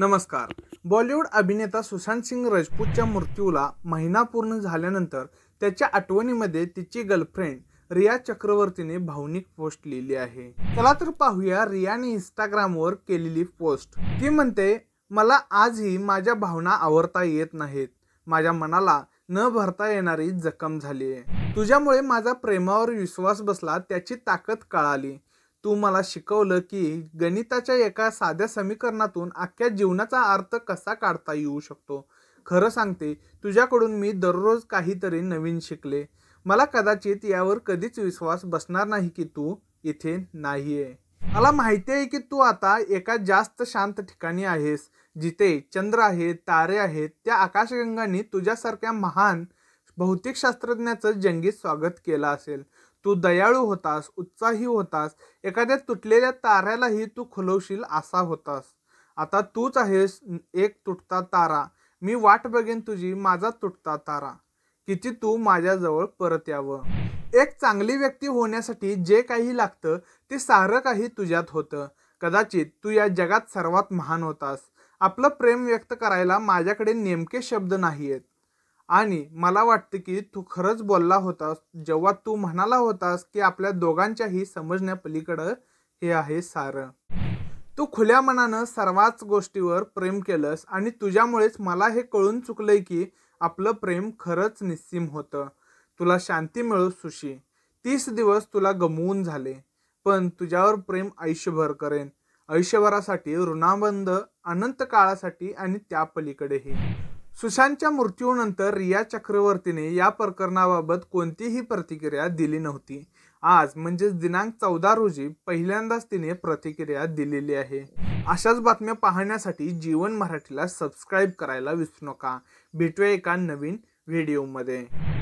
नमस्कार बॉलिवूड अभिनेता सुशांत सिंग राजपूतच्या मृत्यूला महिना पूर्ण झाल्यानंतर त्याच्या आठवणीमध्ये तिची गर्लफ्रेंड रिया चक्रवर्तीने भावनिक पोस्ट लिहिली आहे चला तर पाहूया रियाने इंस्टाग्रामवर केलेली पोस्ट ती म्हणते मला आजही माझ्या भावना आवरता येत नाहीत माझ्या मनाला न भरता येणारी जखम झाली आहे तुझ्यामुळे माझा प्रेमावर विश्वास बसला त्याची ताकद कळाली तू मला शिकवलं की गणिताच्या एका साध्या समीकरणातून अख्ख्या जीवनाचा अर्थ कसा काढता येऊ शकतो खरं सांगते तुझ्याकडून मी दररोज काहीतरी नवीन शिकले मला कदाचित यावर कधीच विश्वास बसणार नाही की तू इथे नाही मला माहिती आहे की तू आता एका जास्त शांत ठिकाणी आहेस जिथे चंद्र आहे तारे आहेत त्या आकाशगंगांनी तुझ्यासारख्या महान भौतिक शास्त्रज्ञाचं जंगीत स्वागत केलं असेल तू दयाळू होतास उत्साही होतास एखाद्या तुटलेल्या ताऱ्यालाही तू खुलवशील असा होतास आता तूच आहेस एक तुटता तारा मी वाट बघेन तुझी माझा तुटता तारा किती तू माझ्याजवळ परत यावं एक चांगली व्यक्ती होण्यासाठी जे काही लागतं ते सारं काही तुझ्यात होतं कदाचित तू या जगात सर्वात महान होतास आपलं प्रेम व्यक्त करायला माझ्याकडे नेमके शब्द नाही आहेत आणि मला वाटतं की तू खरंच बोलला होतास जेव्हा तू म्हणाला होतास की आपल्या दोघांच्याही समजण्या पलीकडं हे आहे सारं तू खुल्या मनानं सर्वच गोष्टीवर प्रेम केलंस आणि तुझ्यामुळेच मला हे कळून चुकलंय की आपलं प्रेम खरंच निस्सीम होतं तुला शांती मिळो सुशी तीस दिवस तुला गमवून झाले पण तुझ्यावर प्रेम आयुष्यभर करेन आयुष्यभरासाठी ऋणाबंद अनंत काळासाठी आणि त्या पलीकडेही सुशांतच्या मृत्यूनंतर रिया चक्रवर्तीने या प्रकरणाबाबत कोणतीही प्रतिक्रिया दिली नव्हती आज म्हणजेच दिनांक चौदा रोजी पहिल्यांदाच तिने प्रतिक्रिया दिलेली आहे अशाच बातम्या पाहण्यासाठी जीवन मराठीला सबस्क्राईब करायला विसरू नका भेटूया एका नवीन व्हिडिओमध्ये